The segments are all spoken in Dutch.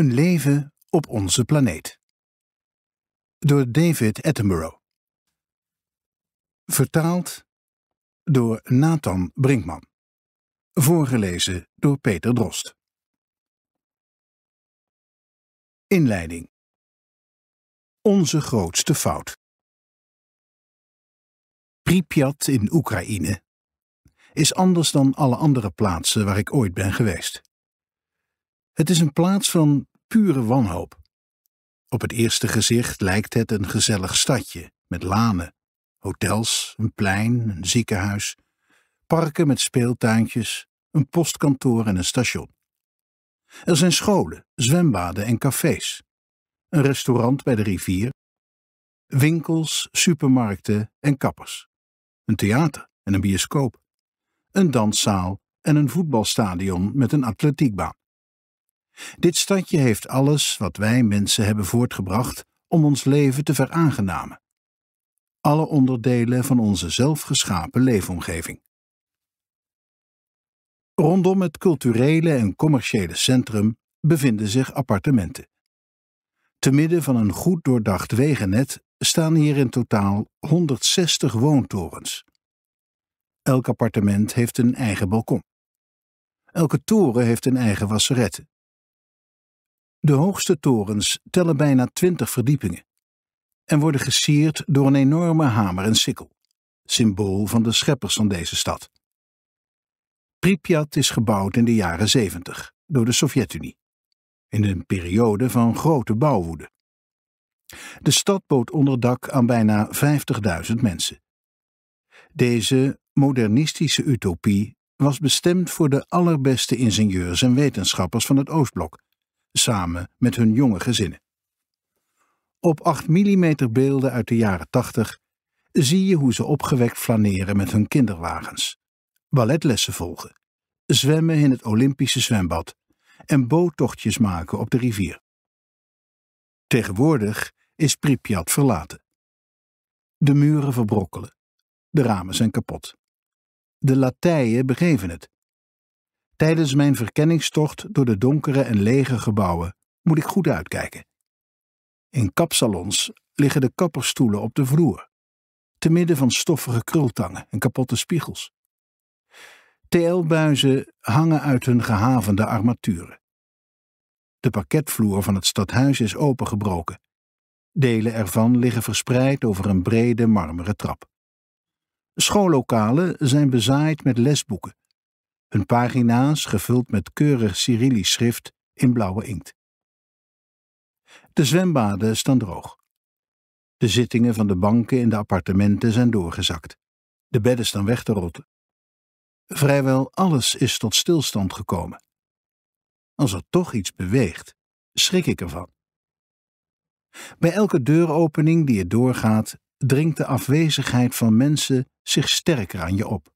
Een leven op onze planeet. Door David Attenborough. Vertaald door Nathan Brinkman. Voorgelezen door Peter Drost. Inleiding. Onze grootste fout. Pripyat in Oekraïne is anders dan alle andere plaatsen waar ik ooit ben geweest. Het is een plaats van pure wanhoop. Op het eerste gezicht lijkt het een gezellig stadje met lanen, hotels, een plein, een ziekenhuis, parken met speeltuintjes, een postkantoor en een station. Er zijn scholen, zwembaden en cafés, een restaurant bij de rivier, winkels, supermarkten en kappers, een theater en een bioscoop, een danszaal en een voetbalstadion met een atletiekbaan. Dit stadje heeft alles wat wij mensen hebben voortgebracht om ons leven te veraangenamen. Alle onderdelen van onze zelfgeschapen leefomgeving. Rondom het culturele en commerciële centrum bevinden zich appartementen. Te midden van een goed doordacht wegennet staan hier in totaal 160 woontorens. Elk appartement heeft een eigen balkon. Elke toren heeft een eigen wasserette, de hoogste torens tellen bijna twintig verdiepingen en worden gesierd door een enorme hamer en sikkel, symbool van de scheppers van deze stad. Pripyat is gebouwd in de jaren 70 door de Sovjet-Unie, in een periode van grote bouwwoede. De stad bood onderdak aan bijna 50.000 mensen. Deze modernistische utopie was bestemd voor de allerbeste ingenieurs en wetenschappers van het Oostblok, samen met hun jonge gezinnen. Op 8 mm beelden uit de jaren 80 zie je hoe ze opgewekt flaneren met hun kinderwagens, balletlessen volgen, zwemmen in het Olympische zwembad en boottochtjes maken op de rivier. Tegenwoordig is Pripyat verlaten. De muren verbrokkelen, de ramen zijn kapot. De Latijen begeven het Tijdens mijn verkenningstocht door de donkere en lege gebouwen moet ik goed uitkijken. In kapsalons liggen de kapperstoelen op de vloer, te midden van stoffige krultangen en kapotte spiegels. TL-buizen hangen uit hun gehavende armaturen. De parketvloer van het stadhuis is opengebroken. Delen ervan liggen verspreid over een brede marmeren trap. Schoollokalen zijn bezaaid met lesboeken, hun pagina's gevuld met keurig Cyrillisch schrift in blauwe inkt. De zwembaden staan droog. De zittingen van de banken in de appartementen zijn doorgezakt. De bedden staan weg te rotten. Vrijwel alles is tot stilstand gekomen. Als er toch iets beweegt, schrik ik ervan. Bij elke deuropening die je doorgaat, dringt de afwezigheid van mensen zich sterker aan je op.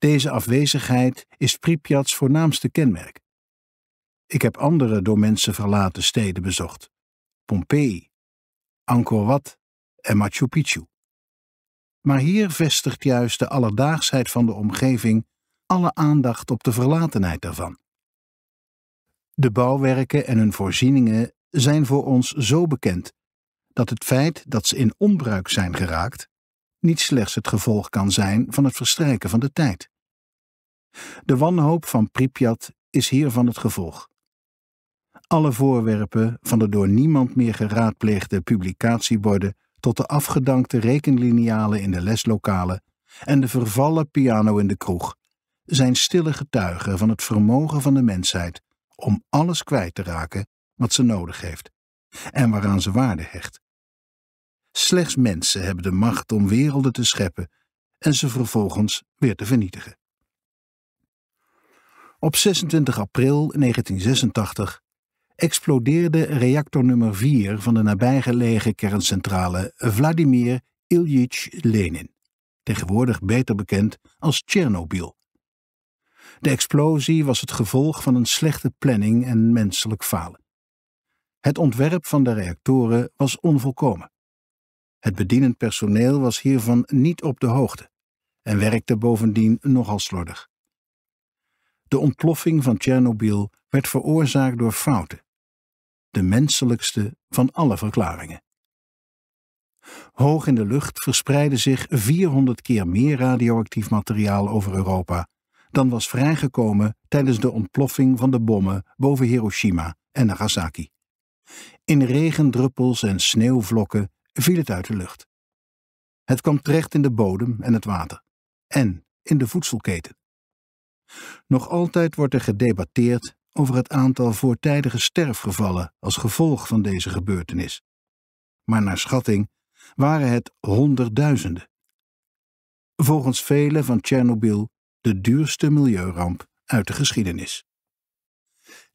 Deze afwezigheid is Pripyats voornaamste kenmerk. Ik heb andere door mensen verlaten steden bezocht. Pompeji, Angkor Wat en Machu Picchu. Maar hier vestigt juist de alledaagsheid van de omgeving alle aandacht op de verlatenheid daarvan. De bouwwerken en hun voorzieningen zijn voor ons zo bekend dat het feit dat ze in onbruik zijn geraakt niet slechts het gevolg kan zijn van het verstrijken van de tijd. De wanhoop van Pripyat is hiervan het gevolg. Alle voorwerpen van de door niemand meer geraadpleegde publicatieborden tot de afgedankte rekenlinealen in de leslokalen en de vervallen piano in de kroeg zijn stille getuigen van het vermogen van de mensheid om alles kwijt te raken wat ze nodig heeft en waaraan ze waarde hecht. Slechts mensen hebben de macht om werelden te scheppen en ze vervolgens weer te vernietigen. Op 26 april 1986 explodeerde reactor nummer 4 van de nabijgelegen kerncentrale Vladimir Ilyich Lenin, tegenwoordig beter bekend als Tsjernobyl. De explosie was het gevolg van een slechte planning en menselijk falen. Het ontwerp van de reactoren was onvolkomen. Het bedienend personeel was hiervan niet op de hoogte en werkte bovendien nogal slordig. De ontploffing van Tsjernobyl werd veroorzaakt door fouten. De menselijkste van alle verklaringen. Hoog in de lucht verspreidde zich 400 keer meer radioactief materiaal over Europa dan was vrijgekomen tijdens de ontploffing van de bommen boven Hiroshima en Nagasaki. In regendruppels en sneeuwvlokken viel het uit de lucht. Het kwam terecht in de bodem en het water en in de voedselketen. Nog altijd wordt er gedebatteerd over het aantal voortijdige sterfgevallen als gevolg van deze gebeurtenis. Maar naar schatting waren het honderdduizenden. Volgens velen van Tsjernobyl de duurste milieuramp uit de geschiedenis.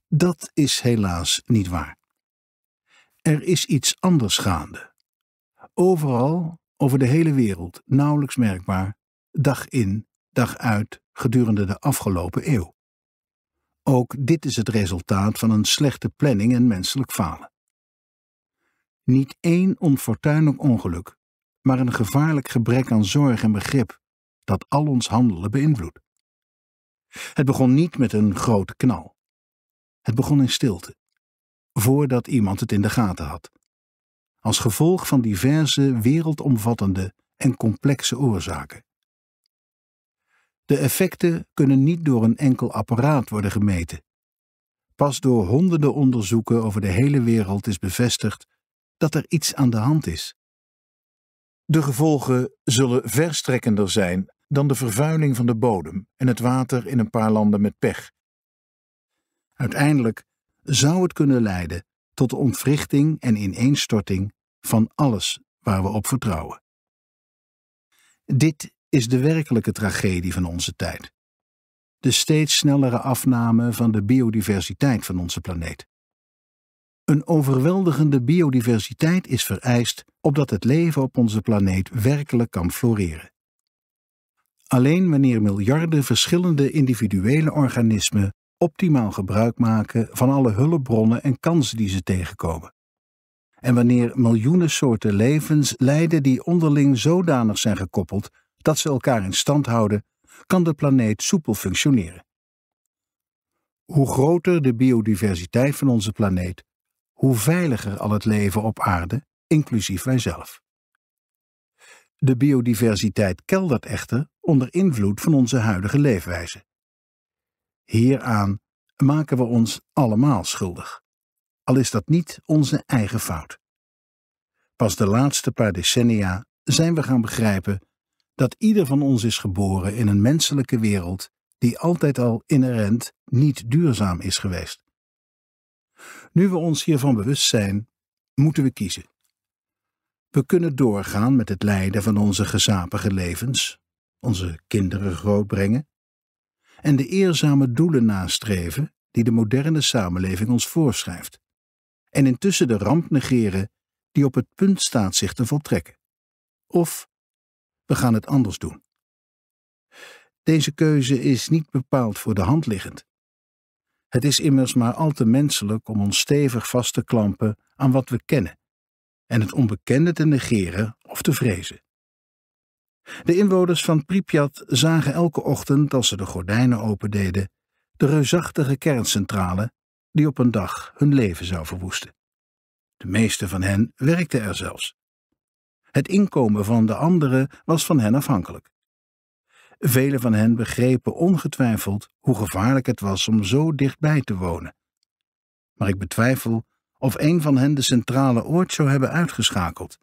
Dat is helaas niet waar. Er is iets anders gaande. Overal, over de hele wereld, nauwelijks merkbaar, dag in, dag uit, gedurende de afgelopen eeuw. Ook dit is het resultaat van een slechte planning en menselijk falen. Niet één onfortuinlijk ongeluk, maar een gevaarlijk gebrek aan zorg en begrip dat al ons handelen beïnvloedt. Het begon niet met een grote knal. Het begon in stilte, voordat iemand het in de gaten had, als gevolg van diverse wereldomvattende en complexe oorzaken. De effecten kunnen niet door een enkel apparaat worden gemeten. Pas door honderden onderzoeken over de hele wereld is bevestigd dat er iets aan de hand is. De gevolgen zullen verstrekkender zijn dan de vervuiling van de bodem en het water in een paar landen met pech. Uiteindelijk zou het kunnen leiden tot de ontwrichting en ineenstorting van alles waar we op vertrouwen. Dit is de werkelijke tragedie van onze tijd. De steeds snellere afname van de biodiversiteit van onze planeet. Een overweldigende biodiversiteit is vereist opdat het leven op onze planeet werkelijk kan floreren. Alleen wanneer miljarden verschillende individuele organismen optimaal gebruik maken van alle hulpbronnen en kansen die ze tegenkomen. En wanneer miljoenen soorten levens leiden die onderling zodanig zijn gekoppeld dat ze elkaar in stand houden, kan de planeet soepel functioneren. Hoe groter de biodiversiteit van onze planeet, hoe veiliger al het leven op aarde, inclusief wijzelf. De biodiversiteit keldert echter onder invloed van onze huidige leefwijze. Hieraan maken we ons allemaal schuldig, al is dat niet onze eigen fout. Pas de laatste paar decennia zijn we gaan begrijpen dat ieder van ons is geboren in een menselijke wereld die altijd al inherent niet duurzaam is geweest. Nu we ons hiervan bewust zijn, moeten we kiezen. We kunnen doorgaan met het lijden van onze gezapige levens, onze kinderen grootbrengen, en de eerzame doelen nastreven die de moderne samenleving ons voorschrijft, en intussen de ramp negeren die op het punt staat zich te voltrekken. Of we gaan het anders doen. Deze keuze is niet bepaald voor de hand liggend. Het is immers maar al te menselijk om ons stevig vast te klampen aan wat we kennen en het onbekende te negeren of te vrezen. De inwoners van Pripyat zagen elke ochtend als ze de gordijnen opendeden de reusachtige kerncentrale die op een dag hun leven zou verwoesten. De meeste van hen werkten er zelfs. Het inkomen van de anderen was van hen afhankelijk. Velen van hen begrepen ongetwijfeld hoe gevaarlijk het was om zo dichtbij te wonen. Maar ik betwijfel of een van hen de centrale oort zou hebben uitgeschakeld.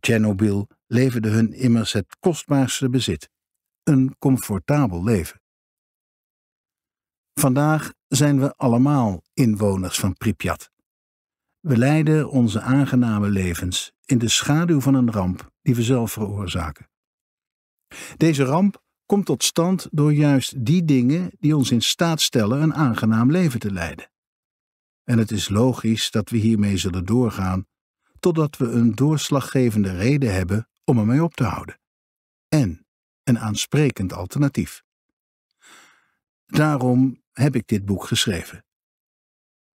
Tsjernobyl leverde hun immers het kostbaarste bezit: een comfortabel leven. Vandaag zijn we allemaal inwoners van Pripyat. We leiden onze aangename levens in de schaduw van een ramp die we zelf veroorzaken. Deze ramp komt tot stand door juist die dingen die ons in staat stellen een aangenaam leven te leiden. En het is logisch dat we hiermee zullen doorgaan totdat we een doorslaggevende reden hebben om ermee op te houden. En een aansprekend alternatief. Daarom heb ik dit boek geschreven.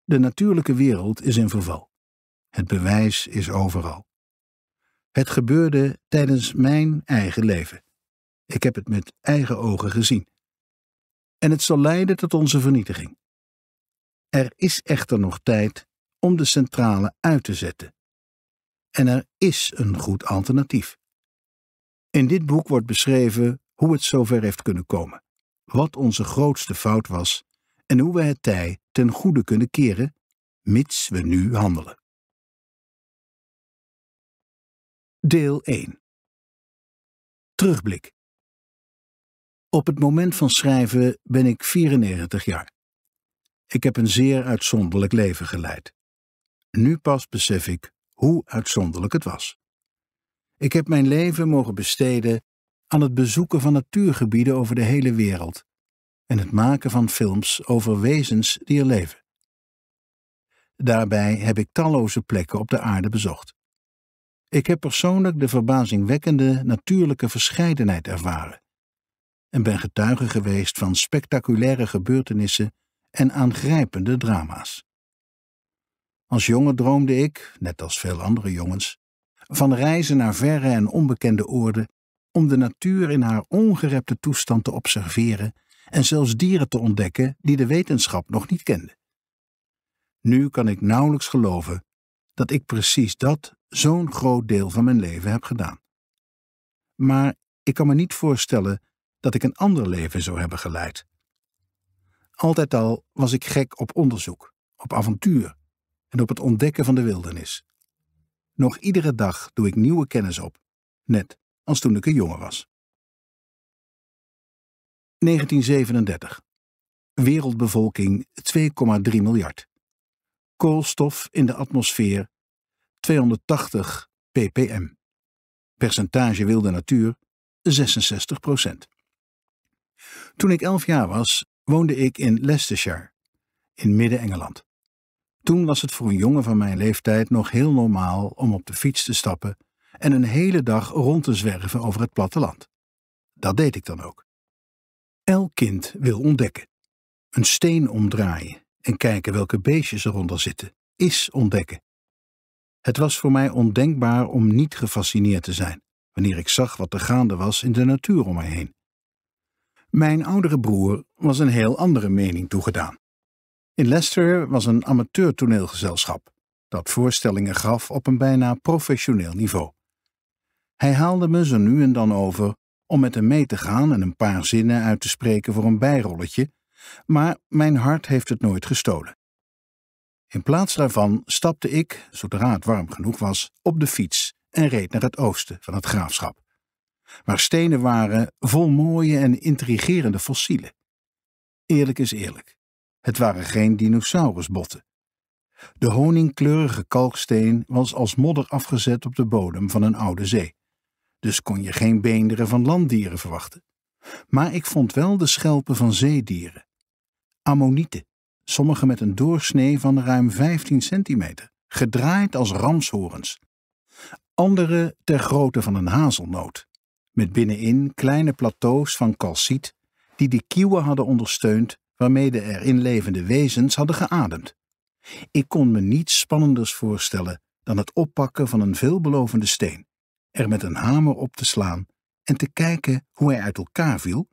De natuurlijke wereld is in verval. Het bewijs is overal. Het gebeurde tijdens mijn eigen leven. Ik heb het met eigen ogen gezien. En het zal leiden tot onze vernietiging. Er is echter nog tijd om de centrale uit te zetten. En er is een goed alternatief. In dit boek wordt beschreven hoe het zover heeft kunnen komen, wat onze grootste fout was en hoe we het tij ten goede kunnen keren, mits we nu handelen. Deel 1 Terugblik Op het moment van schrijven ben ik 94 jaar. Ik heb een zeer uitzonderlijk leven geleid. Nu pas besef ik hoe uitzonderlijk het was. Ik heb mijn leven mogen besteden aan het bezoeken van natuurgebieden over de hele wereld, en het maken van films over wezens die er leven. Daarbij heb ik talloze plekken op de aarde bezocht. Ik heb persoonlijk de verbazingwekkende natuurlijke verscheidenheid ervaren en ben getuige geweest van spectaculaire gebeurtenissen en aangrijpende drama's. Als jongen droomde ik, net als veel andere jongens, van reizen naar verre en onbekende oorden om de natuur in haar ongerepte toestand te observeren en zelfs dieren te ontdekken die de wetenschap nog niet kende. Nu kan ik nauwelijks geloven dat ik precies dat zo'n groot deel van mijn leven heb gedaan. Maar ik kan me niet voorstellen dat ik een ander leven zou hebben geleid. Altijd al was ik gek op onderzoek, op avontuur en op het ontdekken van de wildernis. Nog iedere dag doe ik nieuwe kennis op, net als toen ik een jongen was. 1937. Wereldbevolking 2,3 miljard. Koolstof in de atmosfeer 280 ppm. Percentage wilde natuur 66 Toen ik elf jaar was, woonde ik in Leicestershire, in Midden-Engeland. Toen was het voor een jongen van mijn leeftijd nog heel normaal om op de fiets te stappen en een hele dag rond te zwerven over het platteland. Dat deed ik dan ook elk kind wil ontdekken. Een steen omdraaien en kijken welke beestjes eronder zitten, is ontdekken. Het was voor mij ondenkbaar om niet gefascineerd te zijn, wanneer ik zag wat er gaande was in de natuur om mij heen. Mijn oudere broer was een heel andere mening toegedaan. In Leicester was een amateur toneelgezelschap, dat voorstellingen gaf op een bijna professioneel niveau. Hij haalde me zo nu en dan over om met hem mee te gaan en een paar zinnen uit te spreken voor een bijrolletje, maar mijn hart heeft het nooit gestolen. In plaats daarvan stapte ik, zodra het warm genoeg was, op de fiets en reed naar het oosten van het graafschap, waar stenen waren vol mooie en intrigerende fossielen. Eerlijk is eerlijk, het waren geen dinosaurusbotten. De honingkleurige kalksteen was als modder afgezet op de bodem van een oude zee dus kon je geen beenderen van landdieren verwachten. Maar ik vond wel de schelpen van zeedieren. Ammonieten, sommige met een doorsnee van ruim 15 centimeter, gedraaid als ramshorens. Andere ter grootte van een hazelnoot, met binnenin kleine plateaus van calciet die de kieuwen hadden ondersteund waarmee de erin levende wezens hadden geademd. Ik kon me niets spannenders voorstellen dan het oppakken van een veelbelovende steen er met een hamer op te slaan en te kijken hoe hij uit elkaar viel,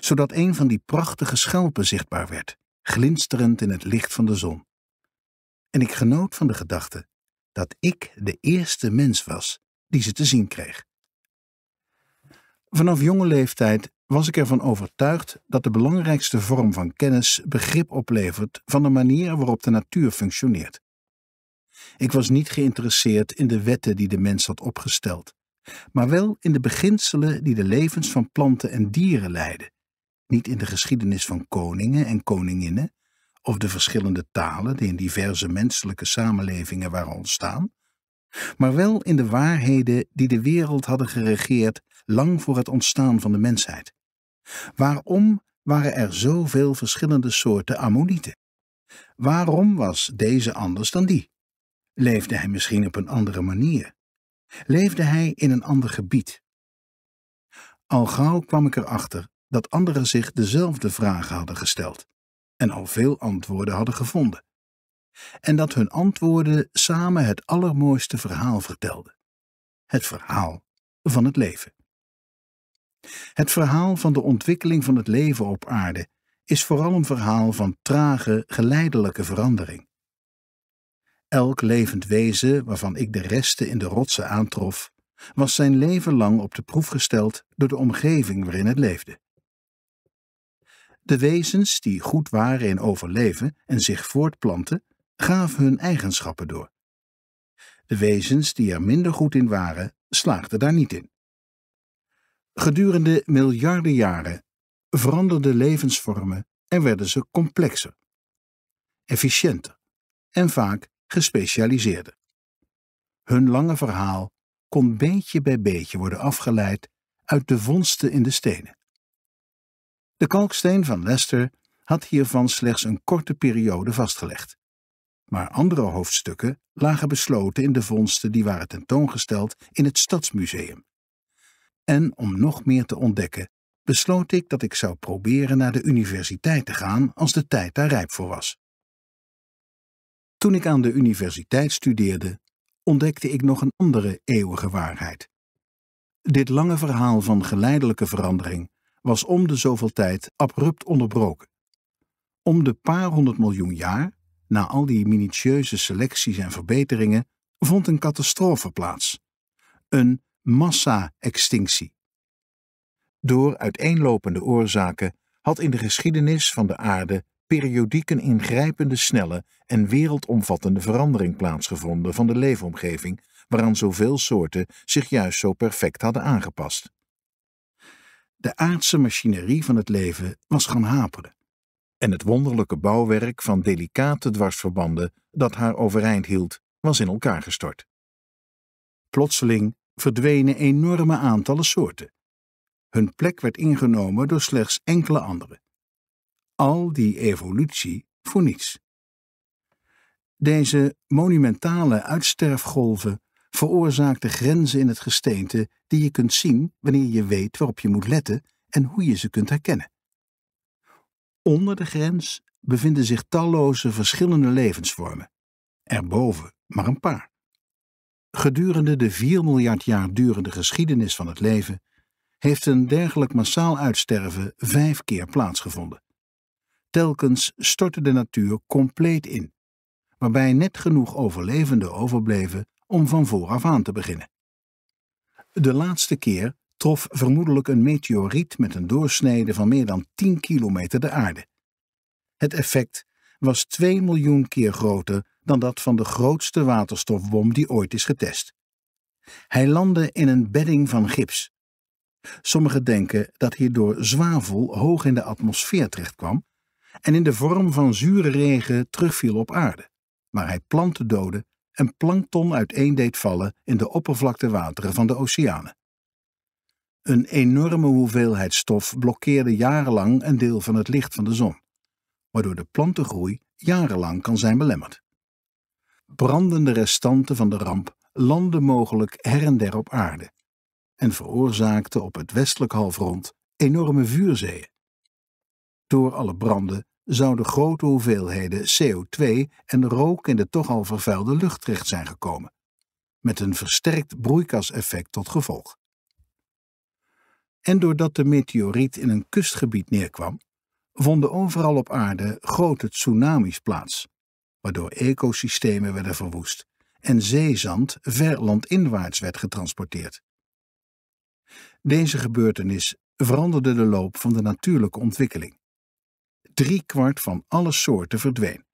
zodat een van die prachtige schelpen zichtbaar werd, glinsterend in het licht van de zon. En ik genoot van de gedachte dat ik de eerste mens was die ze te zien kreeg. Vanaf jonge leeftijd was ik ervan overtuigd dat de belangrijkste vorm van kennis begrip oplevert van de manier waarop de natuur functioneert. Ik was niet geïnteresseerd in de wetten die de mens had opgesteld, maar wel in de beginselen die de levens van planten en dieren leiden, niet in de geschiedenis van koningen en koninginnen, of de verschillende talen die in diverse menselijke samenlevingen waren ontstaan, maar wel in de waarheden die de wereld hadden geregeerd lang voor het ontstaan van de mensheid. Waarom waren er zoveel verschillende soorten ammonieten? Waarom was deze anders dan die? Leefde hij misschien op een andere manier? leefde hij in een ander gebied. Al gauw kwam ik erachter dat anderen zich dezelfde vragen hadden gesteld en al veel antwoorden hadden gevonden. En dat hun antwoorden samen het allermooiste verhaal vertelden. Het verhaal van het leven. Het verhaal van de ontwikkeling van het leven op aarde is vooral een verhaal van trage, geleidelijke verandering. Elk levend wezen, waarvan ik de resten in de rotsen aantrof, was zijn leven lang op de proef gesteld door de omgeving waarin het leefde. De wezens die goed waren in overleven en zich voortplanten, gaven hun eigenschappen door. De wezens die er minder goed in waren, slaagden daar niet in. Gedurende miljarden jaren veranderden levensvormen en werden ze complexer, efficiënter en vaak gespecialiseerden. Hun lange verhaal kon beetje bij beetje worden afgeleid uit de vondsten in de stenen. De kalksteen van Leicester had hiervan slechts een korte periode vastgelegd, maar andere hoofdstukken lagen besloten in de vondsten die waren tentoongesteld in het Stadsmuseum. En om nog meer te ontdekken, besloot ik dat ik zou proberen naar de universiteit te gaan als de tijd daar rijp voor was. Toen ik aan de universiteit studeerde, ontdekte ik nog een andere eeuwige waarheid. Dit lange verhaal van geleidelijke verandering was om de zoveel tijd abrupt onderbroken. Om de paar honderd miljoen jaar, na al die minutieuze selecties en verbeteringen, vond een catastrofe plaats. Een massa-extinctie. Door uiteenlopende oorzaken had in de geschiedenis van de aarde periodiek een ingrijpende, snelle en wereldomvattende verandering plaatsgevonden van de leefomgeving, waaraan zoveel soorten zich juist zo perfect hadden aangepast. De aardse machinerie van het leven was gaan haperen. En het wonderlijke bouwwerk van delicate dwarsverbanden dat haar overeind hield, was in elkaar gestort. Plotseling verdwenen enorme aantallen soorten. Hun plek werd ingenomen door slechts enkele andere al die evolutie voor niets. Deze monumentale uitsterfgolven veroorzaakten grenzen in het gesteente die je kunt zien wanneer je weet waarop je moet letten en hoe je ze kunt herkennen. Onder de grens bevinden zich talloze verschillende levensvormen, erboven maar een paar. Gedurende de 4 miljard jaar durende geschiedenis van het leven heeft een dergelijk massaal uitsterven vijf keer plaatsgevonden. Telkens stortte de natuur compleet in, waarbij net genoeg overlevenden overbleven om van vooraf aan te beginnen. De laatste keer trof vermoedelijk een meteoriet met een doorsnede van meer dan 10 kilometer de aarde. Het effect was 2 miljoen keer groter dan dat van de grootste waterstofbom die ooit is getest. Hij landde in een bedding van gips. Sommigen denken dat hierdoor zwavel hoog in de atmosfeer terechtkwam en in de vorm van zure regen terugviel op aarde, maar hij planten doden en plankton uiteen deed vallen in de oppervlaktewateren van de oceanen. Een enorme hoeveelheid stof blokkeerde jarenlang een deel van het licht van de zon, waardoor de plantengroei jarenlang kan zijn belemmerd. Brandende restanten van de ramp landden mogelijk her en der op aarde en veroorzaakten op het westelijk halfrond enorme vuurzeeën. Door alle branden zouden grote hoeveelheden CO2 en rook in de toch al vervuilde lucht terecht zijn gekomen, met een versterkt broeikaseffect tot gevolg. En doordat de meteoriet in een kustgebied neerkwam, vonden overal op aarde grote tsunamis plaats, waardoor ecosystemen werden verwoest en zeezand ver landinwaarts werd getransporteerd. Deze gebeurtenis veranderde de loop van de natuurlijke ontwikkeling driekwart van alle soorten verdween,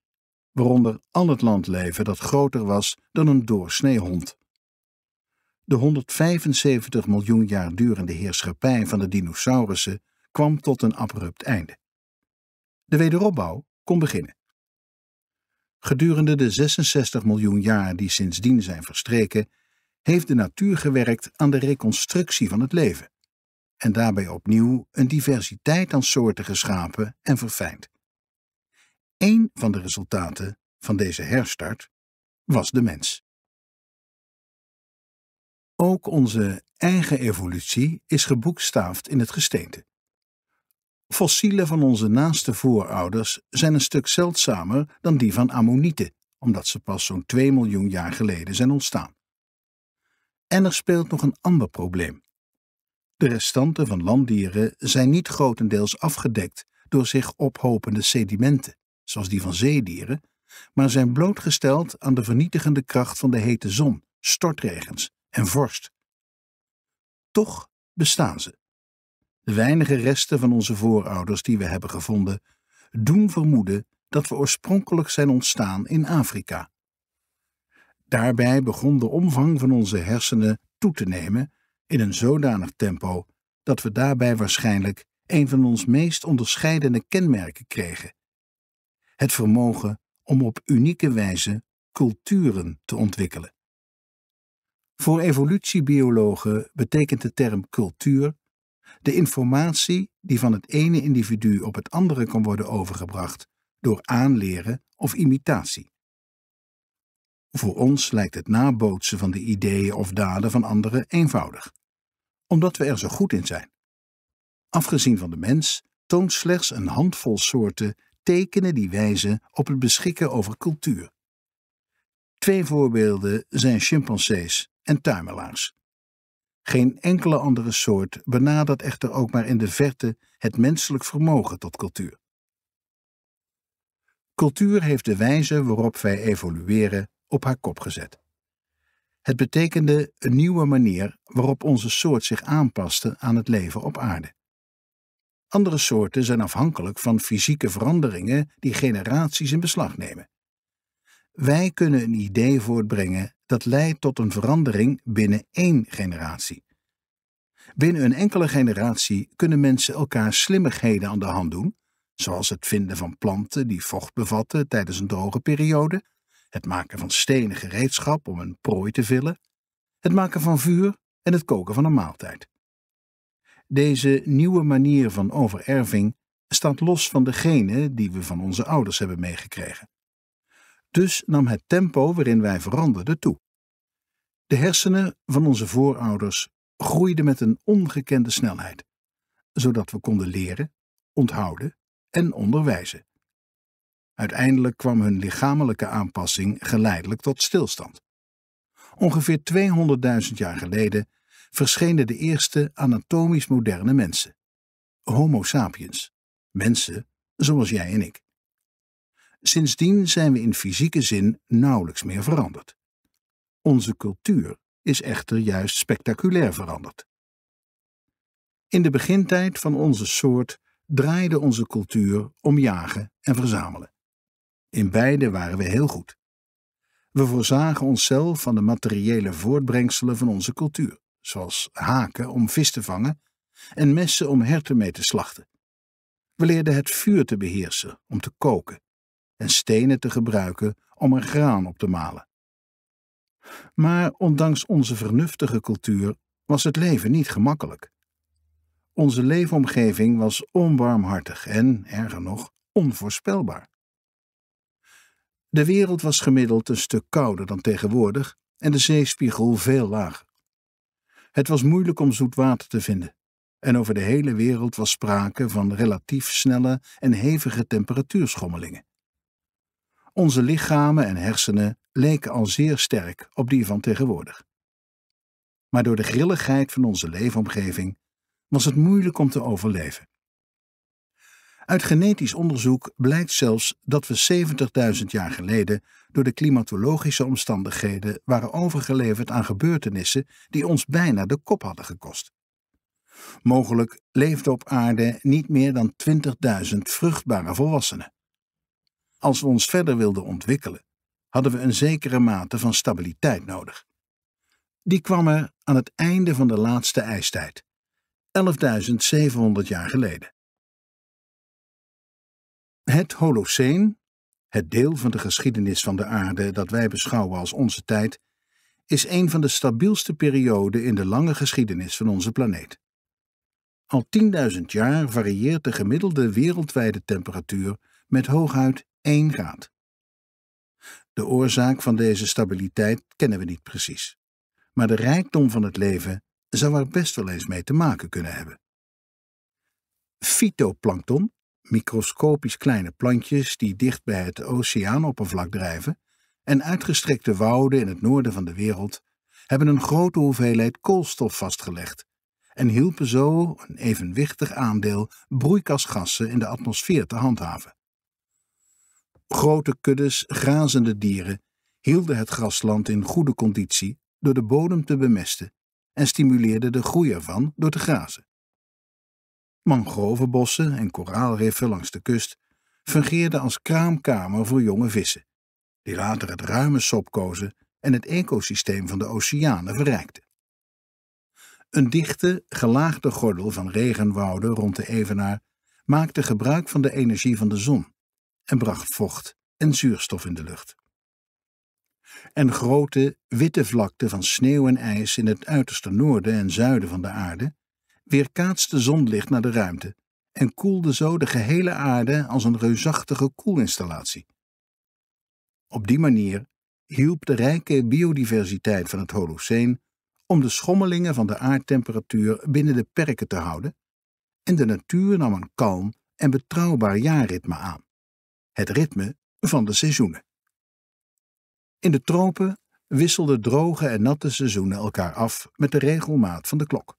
waaronder al het landleven dat groter was dan een doorsneehond. De 175 miljoen jaar durende heerschappij van de dinosaurussen kwam tot een abrupt einde. De wederopbouw kon beginnen. Gedurende de 66 miljoen jaar die sindsdien zijn verstreken, heeft de natuur gewerkt aan de reconstructie van het leven en daarbij opnieuw een diversiteit aan soorten geschapen en verfijnd. Eén van de resultaten van deze herstart was de mens. Ook onze eigen evolutie is geboekstaafd in het gesteente. Fossielen van onze naaste voorouders zijn een stuk zeldzamer dan die van ammonieten, omdat ze pas zo'n 2 miljoen jaar geleden zijn ontstaan. En er speelt nog een ander probleem. De restanten van landdieren zijn niet grotendeels afgedekt door zich ophopende sedimenten, zoals die van zeedieren, maar zijn blootgesteld aan de vernietigende kracht van de hete zon, stortregens en vorst. Toch bestaan ze. De weinige resten van onze voorouders die we hebben gevonden, doen vermoeden dat we oorspronkelijk zijn ontstaan in Afrika. Daarbij begon de omvang van onze hersenen toe te nemen in een zodanig tempo dat we daarbij waarschijnlijk een van ons meest onderscheidende kenmerken kregen: het vermogen om op unieke wijze culturen te ontwikkelen. Voor evolutiebiologen betekent de term cultuur de informatie die van het ene individu op het andere kan worden overgebracht door aanleren of imitatie. Voor ons lijkt het nabootsen van de ideeën of daden van anderen eenvoudig, omdat we er zo goed in zijn. Afgezien van de mens toont slechts een handvol soorten tekenen die wijzen op het beschikken over cultuur. Twee voorbeelden zijn chimpansees en tuimelaars. Geen enkele andere soort benadert echter ook maar in de verte het menselijk vermogen tot cultuur. Cultuur heeft de wijze waarop wij evolueren op haar kop gezet. Het betekende een nieuwe manier waarop onze soort zich aanpaste aan het leven op aarde. Andere soorten zijn afhankelijk van fysieke veranderingen die generaties in beslag nemen. Wij kunnen een idee voortbrengen dat leidt tot een verandering binnen één generatie. Binnen een enkele generatie kunnen mensen elkaar slimmigheden aan de hand doen, zoals het vinden van planten die vocht bevatten tijdens een droge periode, het maken van stenen gereedschap om een prooi te vullen, het maken van vuur en het koken van een maaltijd. Deze nieuwe manier van overerving staat los van degene die we van onze ouders hebben meegekregen. Dus nam het tempo waarin wij veranderden toe. De hersenen van onze voorouders groeiden met een ongekende snelheid, zodat we konden leren, onthouden en onderwijzen. Uiteindelijk kwam hun lichamelijke aanpassing geleidelijk tot stilstand. Ongeveer 200.000 jaar geleden verschenen de eerste anatomisch moderne mensen. Homo sapiens. Mensen zoals jij en ik. Sindsdien zijn we in fysieke zin nauwelijks meer veranderd. Onze cultuur is echter juist spectaculair veranderd. In de begintijd van onze soort draaide onze cultuur om jagen en verzamelen. In beide waren we heel goed. We voorzagen onszelf van de materiële voortbrengselen van onze cultuur, zoals haken om vis te vangen en messen om herten mee te slachten. We leerden het vuur te beheersen om te koken en stenen te gebruiken om er graan op te malen. Maar ondanks onze vernuftige cultuur was het leven niet gemakkelijk. Onze leefomgeving was onbarmhartig en, erger nog, onvoorspelbaar. De wereld was gemiddeld een stuk kouder dan tegenwoordig en de zeespiegel veel lager. Het was moeilijk om zoet water te vinden, en over de hele wereld was sprake van relatief snelle en hevige temperatuurschommelingen. Onze lichamen en hersenen leken al zeer sterk op die van tegenwoordig. Maar door de grilligheid van onze leefomgeving was het moeilijk om te overleven. Uit genetisch onderzoek blijkt zelfs dat we 70.000 jaar geleden door de klimatologische omstandigheden waren overgeleverd aan gebeurtenissen die ons bijna de kop hadden gekost. Mogelijk leefden op aarde niet meer dan 20.000 vruchtbare volwassenen. Als we ons verder wilden ontwikkelen, hadden we een zekere mate van stabiliteit nodig. Die kwam er aan het einde van de laatste ijstijd, 11.700 jaar geleden. Het Holoceen, het deel van de geschiedenis van de aarde dat wij beschouwen als onze tijd, is een van de stabielste perioden in de lange geschiedenis van onze planeet. Al 10.000 jaar varieert de gemiddelde wereldwijde temperatuur met hooguit 1 graad. De oorzaak van deze stabiliteit kennen we niet precies, maar de rijkdom van het leven zou er best wel eens mee te maken kunnen hebben. Fytoplankton, microscopisch kleine plantjes die dicht bij het oceaanoppervlak drijven, en uitgestrekte wouden in het noorden van de wereld, hebben een grote hoeveelheid koolstof vastgelegd en hielpen zo een evenwichtig aandeel broeikasgassen in de atmosfeer te handhaven. Grote kuddes grazende dieren hielden het grasland in goede conditie door de bodem te bemesten en stimuleerden de groei ervan door te grazen mangrovenbossen en koraalriffen langs de kust fungeerden als kraamkamer voor jonge vissen, die later het ruime sop kozen en het ecosysteem van de oceanen verrijkten. Een dichte, gelaagde gordel van regenwouden rond de Evenaar maakte gebruik van de energie van de zon en bracht vocht en zuurstof in de lucht. En grote, witte vlakten van sneeuw en ijs in het uiterste noorden en zuiden van de aarde weerkaatste zonlicht naar de ruimte en koelde zo de gehele aarde als een reusachtige koelinstallatie. Op die manier hielp de rijke biodiversiteit van het Holoceen om de schommelingen van de aardtemperatuur binnen de perken te houden en de natuur nam een kalm en betrouwbaar jaarritme aan, het ritme van de seizoenen. In de tropen wisselden droge en natte seizoenen elkaar af met de regelmaat van de klok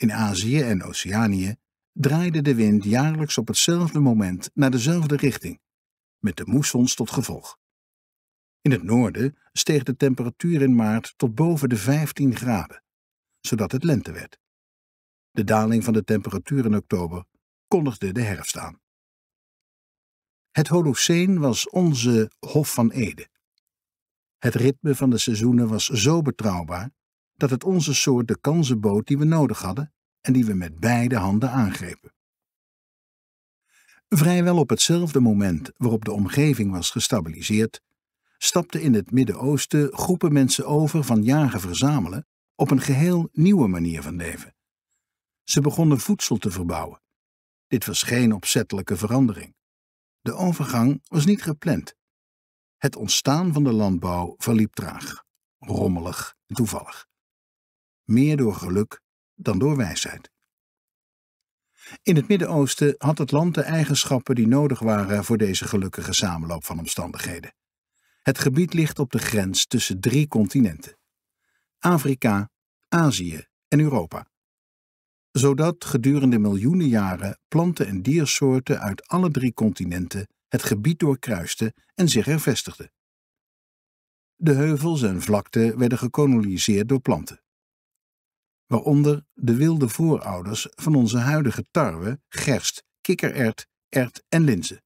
in Azië en Oceanië draaide de wind jaarlijks op hetzelfde moment naar dezelfde richting, met de moessons tot gevolg. In het noorden steeg de temperatuur in maart tot boven de 15 graden, zodat het lente werd. De daling van de temperatuur in oktober kondigde de herfst aan. Het Holoceen was onze Hof van Ede. Het ritme van de seizoenen was zo betrouwbaar dat het onze soort de kansen bood die we nodig hadden en die we met beide handen aangrepen. Vrijwel op hetzelfde moment waarop de omgeving was gestabiliseerd, stapten in het Midden-Oosten groepen mensen over van jagen-verzamelen op een geheel nieuwe manier van leven. Ze begonnen voedsel te verbouwen. Dit was geen opzettelijke verandering. De overgang was niet gepland. Het ontstaan van de landbouw verliep traag, rommelig en toevallig meer door geluk dan door wijsheid. In het Midden-Oosten had het land de eigenschappen die nodig waren voor deze gelukkige samenloop van omstandigheden. Het gebied ligt op de grens tussen drie continenten: Afrika, Azië en Europa. Zodat gedurende miljoenen jaren planten en diersoorten uit alle drie continenten het gebied doorkruisten en zich hervestigden. De heuvels en vlakten werden gekoloniseerd door planten waaronder de wilde voorouders van onze huidige tarwe, gerst, kikkererd, ert en linzen.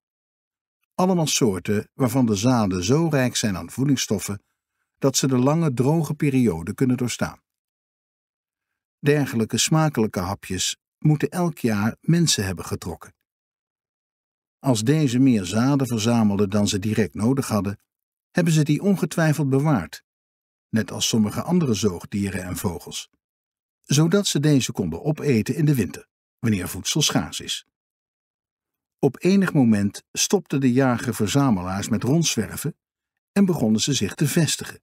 Allemaal soorten waarvan de zaden zo rijk zijn aan voedingsstoffen dat ze de lange droge periode kunnen doorstaan. Dergelijke smakelijke hapjes moeten elk jaar mensen hebben getrokken. Als deze meer zaden verzamelden dan ze direct nodig hadden, hebben ze die ongetwijfeld bewaard, net als sommige andere zoogdieren en vogels zodat ze deze konden opeten in de winter, wanneer voedsel schaars is. Op enig moment stopten de jager-verzamelaars met rondzwerven en begonnen ze zich te vestigen.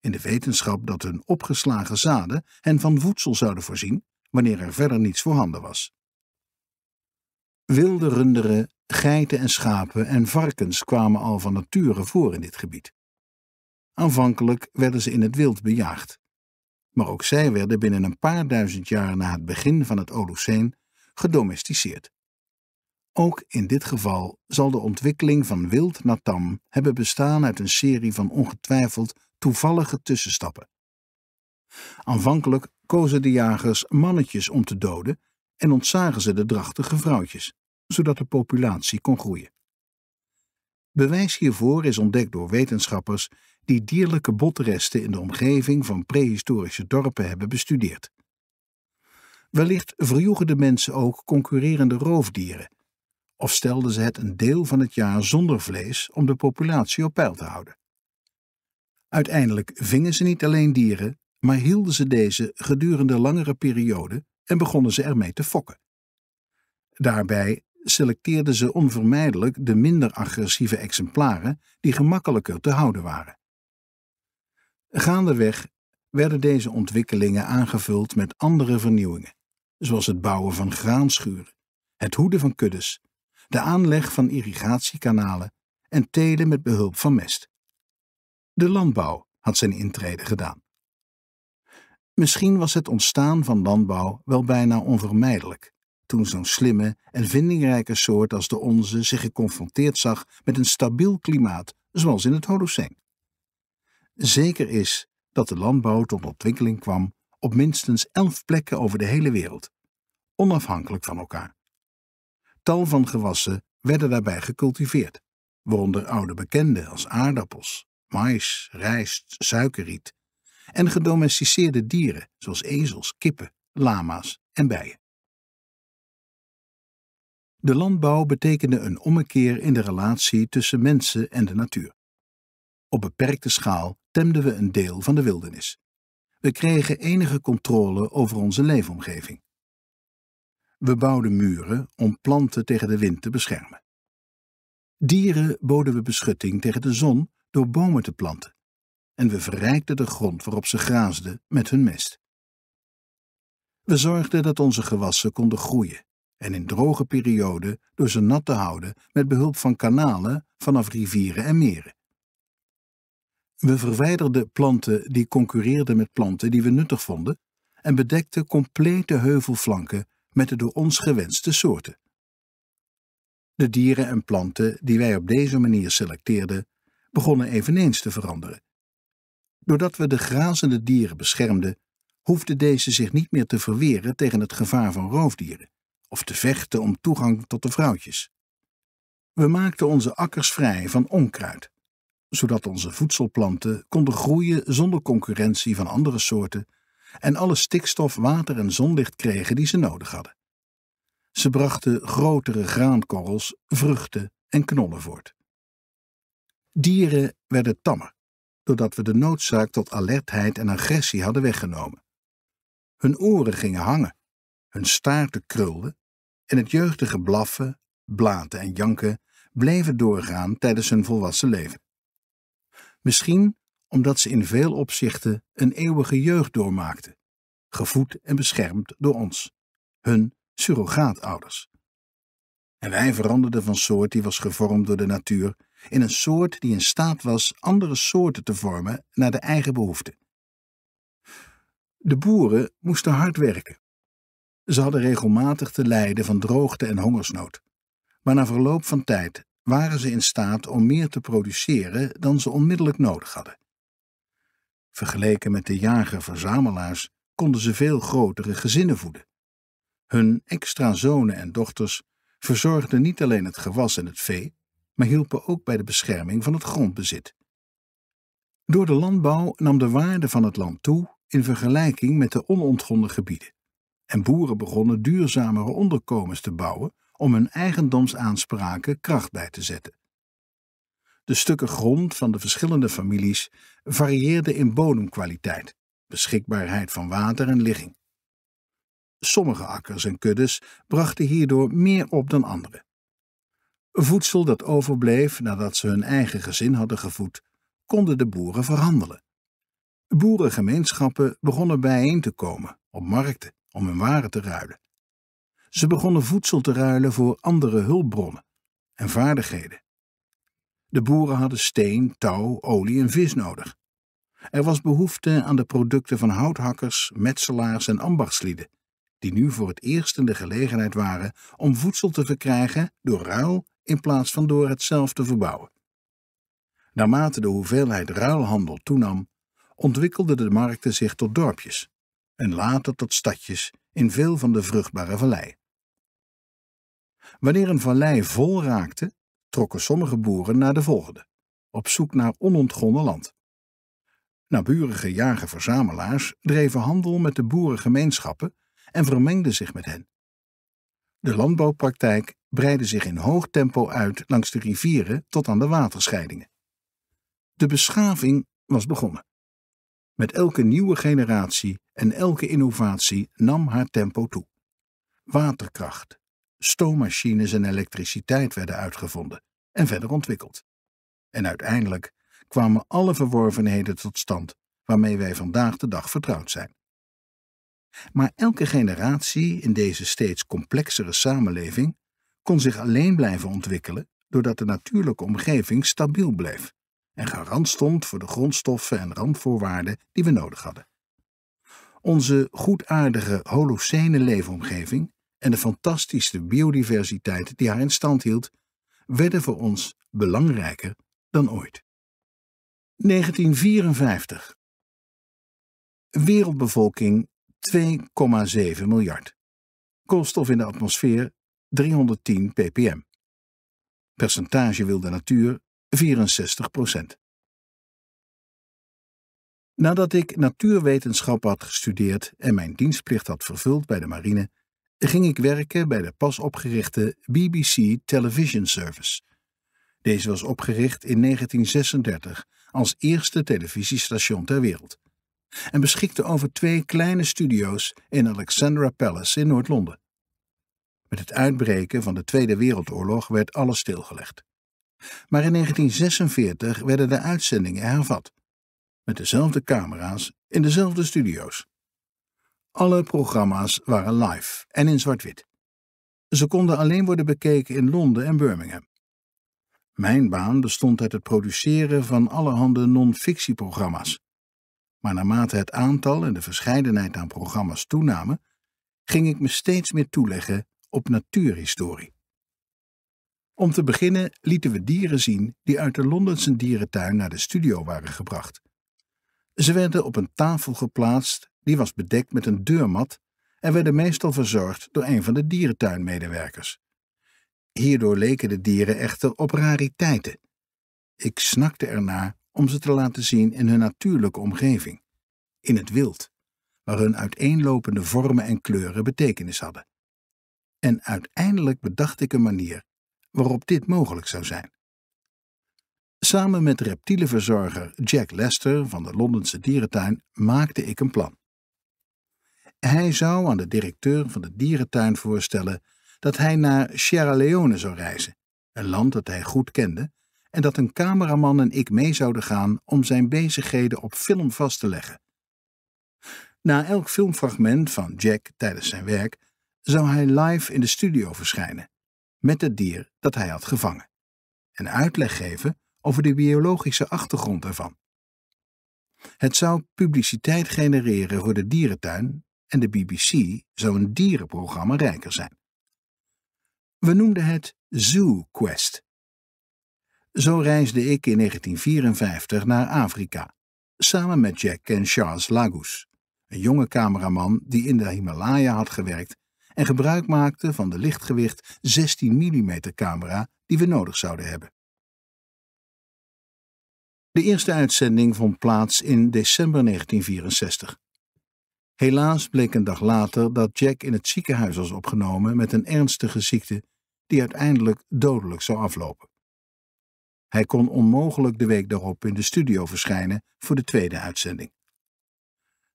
In de wetenschap dat hun opgeslagen zaden hen van voedsel zouden voorzien wanneer er verder niets voorhanden was. Wilde runderen, geiten en schapen en varkens kwamen al van nature voor in dit gebied. Aanvankelijk werden ze in het wild bejaagd, maar ook zij werden binnen een paar duizend jaar na het begin van het Holoceen gedomesticeerd. Ook in dit geval zal de ontwikkeling van wild natam hebben bestaan uit een serie van ongetwijfeld toevallige tussenstappen. Aanvankelijk kozen de jagers mannetjes om te doden en ontzagen ze de drachtige vrouwtjes, zodat de populatie kon groeien. Bewijs hiervoor is ontdekt door wetenschappers die dierlijke botresten in de omgeving van prehistorische dorpen hebben bestudeerd. Wellicht verjoegen de mensen ook concurrerende roofdieren, of stelden ze het een deel van het jaar zonder vlees om de populatie op peil te houden. Uiteindelijk vingen ze niet alleen dieren, maar hielden ze deze gedurende langere perioden en begonnen ze ermee te fokken. Daarbij selecteerden ze onvermijdelijk de minder agressieve exemplaren die gemakkelijker te houden waren. Gaandeweg werden deze ontwikkelingen aangevuld met andere vernieuwingen, zoals het bouwen van graanschuren, het hoeden van kuddes, de aanleg van irrigatiekanalen en telen met behulp van mest. De landbouw had zijn intrede gedaan. Misschien was het ontstaan van landbouw wel bijna onvermijdelijk, toen zo'n slimme en vindingrijke soort als de onze zich geconfronteerd zag met een stabiel klimaat, zoals in het Holoceen. Zeker is dat de landbouw tot ontwikkeling kwam op minstens elf plekken over de hele wereld, onafhankelijk van elkaar. Tal van gewassen werden daarbij gecultiveerd, waaronder oude bekende als aardappels, maïs, rijst, suikerriet en gedomesticeerde dieren zoals ezels, kippen, lama's en bijen. De landbouw betekende een ommekeer in de relatie tussen mensen en de natuur. Op beperkte schaal temden we een deel van de wildernis. We kregen enige controle over onze leefomgeving. We bouwden muren om planten tegen de wind te beschermen. Dieren boden we beschutting tegen de zon door bomen te planten en we verrijkten de grond waarop ze graasden met hun mest. We zorgden dat onze gewassen konden groeien en in droge perioden door ze nat te houden met behulp van kanalen vanaf rivieren en meren. We verwijderden planten die concurreerden met planten die we nuttig vonden en bedekten complete heuvelflanken met de door ons gewenste soorten. De dieren en planten die wij op deze manier selecteerden, begonnen eveneens te veranderen. Doordat we de grazende dieren beschermden, hoefden deze zich niet meer te verweren tegen het gevaar van roofdieren of te vechten om toegang tot de vrouwtjes. We maakten onze akkers vrij van onkruid zodat onze voedselplanten konden groeien zonder concurrentie van andere soorten en alle stikstof, water en zonlicht kregen die ze nodig hadden. Ze brachten grotere graankorrels, vruchten en knollen voort. Dieren werden tammer, doordat we de noodzaak tot alertheid en agressie hadden weggenomen. Hun oren gingen hangen, hun staarten krulden en het jeugdige blaffen, blaten en janken bleven doorgaan tijdens hun volwassen leven. Misschien omdat ze in veel opzichten een eeuwige jeugd doormaakten, gevoed en beschermd door ons, hun surrogaatouders. En wij veranderden van soort die was gevormd door de natuur in een soort die in staat was andere soorten te vormen naar de eigen behoeften. De boeren moesten hard werken. Ze hadden regelmatig te lijden van droogte en hongersnood. Maar na verloop van tijd waren ze in staat om meer te produceren dan ze onmiddellijk nodig hadden. Vergeleken met de jager-verzamelaars konden ze veel grotere gezinnen voeden. Hun extra zonen en dochters verzorgden niet alleen het gewas en het vee, maar hielpen ook bij de bescherming van het grondbezit. Door de landbouw nam de waarde van het land toe in vergelijking met de onontgonnen gebieden, en boeren begonnen duurzamere onderkomens te bouwen om hun eigendomsaanspraken kracht bij te zetten. De stukken grond van de verschillende families varieerden in bodemkwaliteit, beschikbaarheid van water en ligging. Sommige akkers en kuddes brachten hierdoor meer op dan andere. Voedsel dat overbleef nadat ze hun eigen gezin hadden gevoed, konden de boeren verhandelen. Boerengemeenschappen begonnen bijeen te komen op markten om hun waren te ruilen. Ze begonnen voedsel te ruilen voor andere hulpbronnen en vaardigheden. De boeren hadden steen, touw, olie en vis nodig. Er was behoefte aan de producten van houthakkers, metselaars en ambachtslieden, die nu voor het eerst in de gelegenheid waren om voedsel te verkrijgen door ruil in plaats van door het zelf te verbouwen. Naarmate de hoeveelheid ruilhandel toenam, ontwikkelden de markten zich tot dorpjes en later tot stadjes in veel van de vruchtbare vallei. Wanneer een vallei vol raakte, trokken sommige boeren naar de volgende, op zoek naar onontgonnen land. Naburige jager-verzamelaars dreven handel met de boerengemeenschappen en vermengden zich met hen. De landbouwpraktijk breidde zich in hoog tempo uit langs de rivieren tot aan de waterscheidingen. De beschaving was begonnen. Met elke nieuwe generatie en elke innovatie nam haar tempo toe. Waterkracht, stoommachines en elektriciteit werden uitgevonden en verder ontwikkeld. En uiteindelijk kwamen alle verworvenheden tot stand waarmee wij vandaag de dag vertrouwd zijn. Maar elke generatie in deze steeds complexere samenleving kon zich alleen blijven ontwikkelen doordat de natuurlijke omgeving stabiel bleef en garant stond voor de grondstoffen en randvoorwaarden die we nodig hadden. Onze goedaardige Holocene leefomgeving en de fantastische biodiversiteit die haar in stand hield, werden voor ons belangrijker dan ooit. 1954 Wereldbevolking 2,7 miljard. Koolstof in de atmosfeer 310 ppm. Percentage wilde natuur 64 Nadat ik natuurwetenschap had gestudeerd en mijn dienstplicht had vervuld bij de marine, ging ik werken bij de pas opgerichte BBC Television Service. Deze was opgericht in 1936 als eerste televisiestation ter wereld en beschikte over twee kleine studio's in Alexandra Palace in Noord-Londen. Met het uitbreken van de Tweede Wereldoorlog werd alles stilgelegd. Maar in 1946 werden de uitzendingen hervat, met dezelfde camera's in dezelfde studio's. Alle programma's waren live en in zwart-wit. Ze konden alleen worden bekeken in Londen en Birmingham. Mijn baan bestond uit het produceren van allerhande non-fictieprogramma's. Maar naarmate het aantal en de verscheidenheid aan programma's toenamen, ging ik me steeds meer toeleggen op natuurhistorie. Om te beginnen lieten we dieren zien die uit de Londense dierentuin naar de studio waren gebracht. Ze werden op een tafel geplaatst die was bedekt met een deurmat en werden meestal verzorgd door een van de dierentuinmedewerkers. Hierdoor leken de dieren echter op rariteiten. Ik snakte ernaar om ze te laten zien in hun natuurlijke omgeving, in het wild, waar hun uiteenlopende vormen en kleuren betekenis hadden. En uiteindelijk bedacht ik een manier waarop dit mogelijk zou zijn. Samen met reptielenverzorger Jack Lester van de Londense dierentuin maakte ik een plan. Hij zou aan de directeur van de dierentuin voorstellen dat hij naar Sierra Leone zou reizen, een land dat hij goed kende, en dat een cameraman en ik mee zouden gaan om zijn bezigheden op film vast te leggen. Na elk filmfragment van Jack tijdens zijn werk zou hij live in de studio verschijnen, met het dier dat hij had gevangen, en uitleg geven over de biologische achtergrond ervan. Het zou publiciteit genereren voor de dierentuin en de BBC zou een dierenprogramma rijker zijn. We noemden het Zoo Quest. Zo reisde ik in 1954 naar Afrika, samen met Jack en Charles Lagos, een jonge cameraman die in de Himalaya had gewerkt en gebruik maakte van de lichtgewicht 16 mm camera die we nodig zouden hebben. De eerste uitzending vond plaats in december 1964. Helaas bleek een dag later dat Jack in het ziekenhuis was opgenomen met een ernstige ziekte die uiteindelijk dodelijk zou aflopen. Hij kon onmogelijk de week daarop in de studio verschijnen voor de tweede uitzending.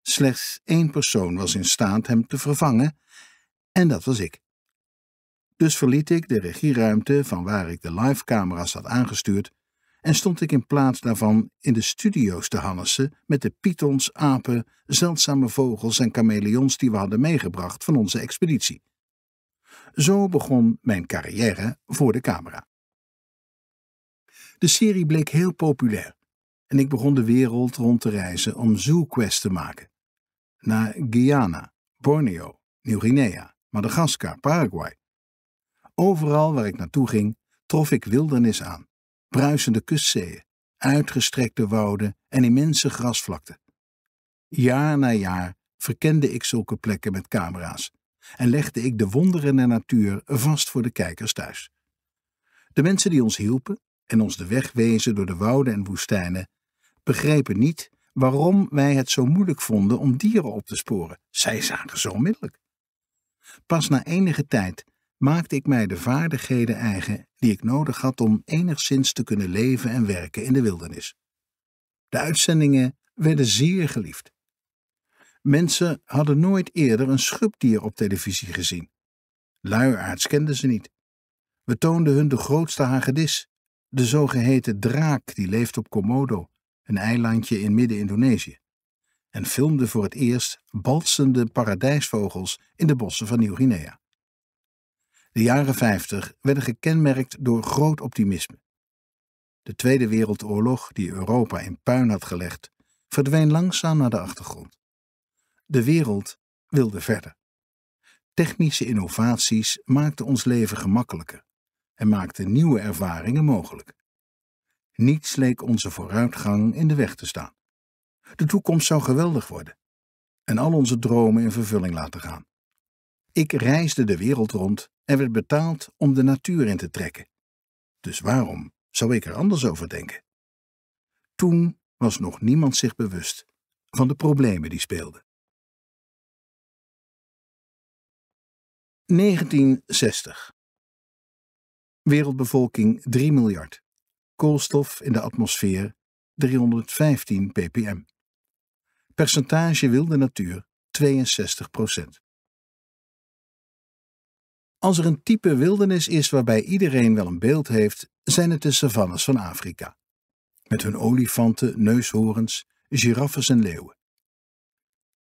Slechts één persoon was in staat hem te vervangen, en dat was ik. Dus verliet ik de regieruimte van waar ik de camera's had aangestuurd en stond ik in plaats daarvan in de studio's te hannessen met de pythons, apen, zeldzame vogels en chameleons die we hadden meegebracht van onze expeditie. Zo begon mijn carrière voor de camera. De serie bleek heel populair en ik begon de wereld rond te reizen om zoequests te maken. Naar Guyana, Borneo, Nieuw-Guinea, Madagaskar, Paraguay. Overal waar ik naartoe ging, trof ik wildernis aan bruisende kustzeeën, uitgestrekte wouden en immense grasvlakten. Jaar na jaar verkende ik zulke plekken met camera's en legde ik de wonderen der natuur vast voor de kijkers thuis. De mensen die ons hielpen en ons de weg wezen door de wouden en woestijnen, begrepen niet waarom wij het zo moeilijk vonden om dieren op te sporen. Zij zagen ze onmiddellijk. Pas na enige tijd maakte ik mij de vaardigheden eigen die ik nodig had om enigszins te kunnen leven en werken in de wildernis. De uitzendingen werden zeer geliefd. Mensen hadden nooit eerder een schubdier op televisie gezien. Luiaards kenden ze niet. We toonden hun de grootste hagedis, de zogeheten draak die leeft op Komodo, een eilandje in midden-Indonesië, en filmden voor het eerst balsende paradijsvogels in de bossen van Nieuw-Guinea. De jaren 50 werden gekenmerkt door groot optimisme. De Tweede Wereldoorlog, die Europa in puin had gelegd, verdween langzaam naar de achtergrond. De wereld wilde verder. Technische innovaties maakten ons leven gemakkelijker en maakten nieuwe ervaringen mogelijk. Niets leek onze vooruitgang in de weg te staan. De toekomst zou geweldig worden en al onze dromen in vervulling laten gaan. Ik reisde de wereld rond en werd betaald om de natuur in te trekken. Dus waarom zou ik er anders over denken? Toen was nog niemand zich bewust van de problemen die speelden. 1960 Wereldbevolking 3 miljard. Koolstof in de atmosfeer 315 ppm. Percentage wilde natuur 62 procent. Als er een type wildernis is waarbij iedereen wel een beeld heeft, zijn het de savannes van Afrika. Met hun olifanten, neushoorns, giraffes en leeuwen.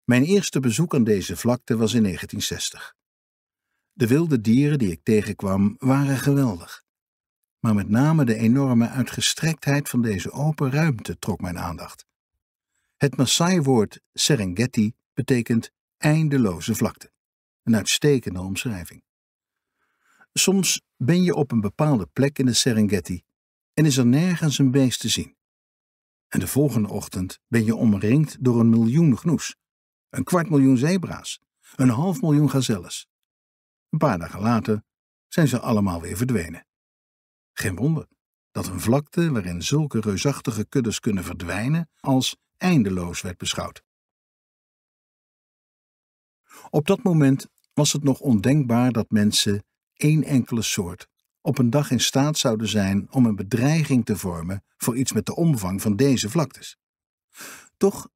Mijn eerste bezoek aan deze vlakte was in 1960. De wilde dieren die ik tegenkwam waren geweldig. Maar met name de enorme uitgestrektheid van deze open ruimte trok mijn aandacht. Het Maasai-woord Serengeti betekent eindeloze vlakte. Een uitstekende omschrijving. Soms ben je op een bepaalde plek in de Serengeti en is er nergens een beest te zien. En de volgende ochtend ben je omringd door een miljoen gnoes, een kwart miljoen zebra's, een half miljoen gazelles. Een paar dagen later zijn ze allemaal weer verdwenen. Geen wonder dat een vlakte waarin zulke reusachtige kuddes kunnen verdwijnen als eindeloos werd beschouwd. Op dat moment was het nog ondenkbaar dat mensen één enkele soort op een dag in staat zouden zijn om een bedreiging te vormen voor iets met de omvang van deze vlaktes. Toch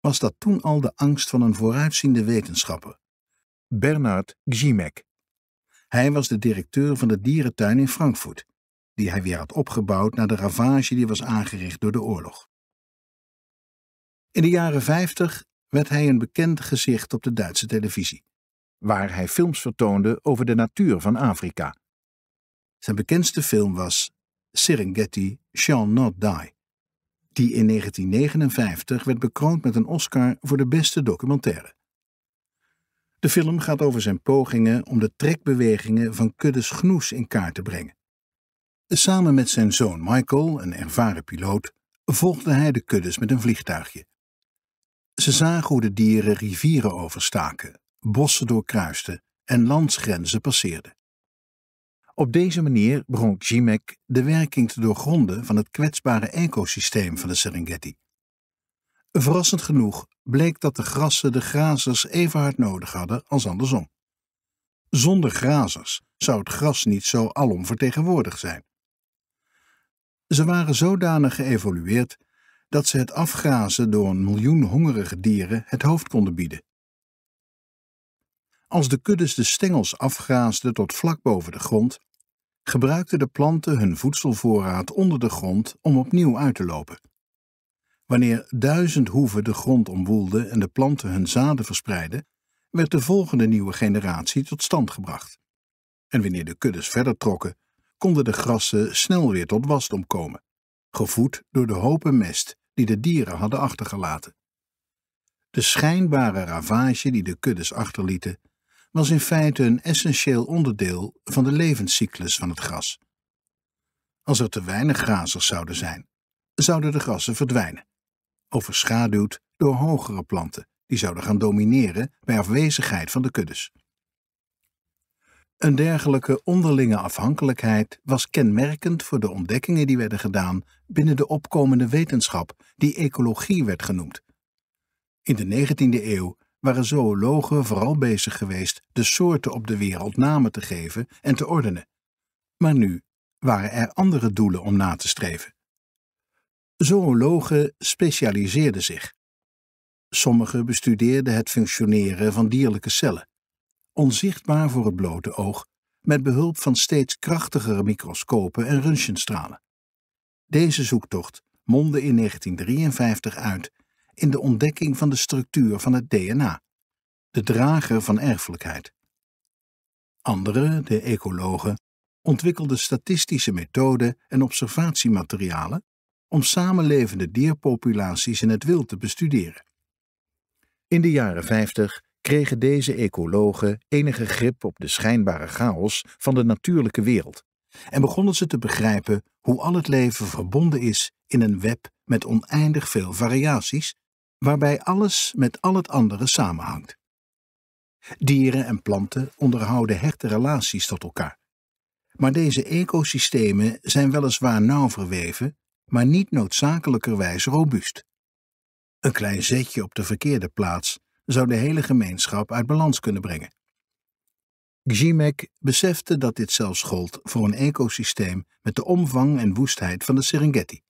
was dat toen al de angst van een vooruitziende wetenschapper, Bernard Gzimek. Hij was de directeur van de dierentuin in Frankfurt, die hij weer had opgebouwd na de ravage die was aangericht door de oorlog. In de jaren 50 werd hij een bekend gezicht op de Duitse televisie waar hij films vertoonde over de natuur van Afrika. Zijn bekendste film was Serengeti Shall Not Die, die in 1959 werd bekroond met een Oscar voor de beste documentaire. De film gaat over zijn pogingen om de trekbewegingen van kuddes gnoes in kaart te brengen. Samen met zijn zoon Michael, een ervaren piloot, volgde hij de kuddes met een vliegtuigje. Ze zagen hoe de dieren rivieren overstaken, bossen doorkruiste en landsgrenzen passeerde. Op deze manier begon Jimek de werking te doorgronden van het kwetsbare ecosysteem van de Serengeti. Verrassend genoeg bleek dat de grassen de grazers even hard nodig hadden als andersom. Zonder grazers zou het gras niet zo alom vertegenwoordigd zijn. Ze waren zodanig geëvolueerd dat ze het afgrazen door een miljoen hongerige dieren het hoofd konden bieden als de kuddes de stengels afgraasden tot vlak boven de grond, gebruikten de planten hun voedselvoorraad onder de grond om opnieuw uit te lopen. Wanneer duizend hoeven de grond omwoelden en de planten hun zaden verspreidden, werd de volgende nieuwe generatie tot stand gebracht. En wanneer de kuddes verder trokken, konden de grassen snel weer tot wasdom komen, gevoed door de hopen mest die de dieren hadden achtergelaten. De schijnbare ravage die de kuddes achterlieten, was in feite een essentieel onderdeel van de levenscyclus van het gras. Als er te weinig grazers zouden zijn, zouden de grassen verdwijnen, overschaduwd door hogere planten die zouden gaan domineren bij afwezigheid van de kuddes. Een dergelijke onderlinge afhankelijkheid was kenmerkend voor de ontdekkingen die werden gedaan binnen de opkomende wetenschap die ecologie werd genoemd. In de 19e eeuw waren zoologen vooral bezig geweest de soorten op de wereld namen te geven en te ordenen. Maar nu waren er andere doelen om na te streven. Zoologen specialiseerden zich. Sommigen bestudeerden het functioneren van dierlijke cellen, onzichtbaar voor het blote oog, met behulp van steeds krachtigere microscopen en röntgenstralen. Deze zoektocht mondde in 1953 uit in de ontdekking van de structuur van het DNA, de drager van erfelijkheid. Anderen, de ecologen, ontwikkelden statistische methoden en observatiematerialen om samenlevende dierpopulaties in het wild te bestuderen. In de jaren 50 kregen deze ecologen enige grip op de schijnbare chaos van de natuurlijke wereld en begonnen ze te begrijpen hoe al het leven verbonden is in een web met oneindig veel variaties waarbij alles met al het andere samenhangt. Dieren en planten onderhouden hechte relaties tot elkaar. Maar deze ecosystemen zijn weliswaar nauw verweven, maar niet noodzakelijkerwijs robuust. Een klein zetje op de verkeerde plaats zou de hele gemeenschap uit balans kunnen brengen. Gzimek besefte dat dit zelfs gold voor een ecosysteem met de omvang en woestheid van de Serengeti.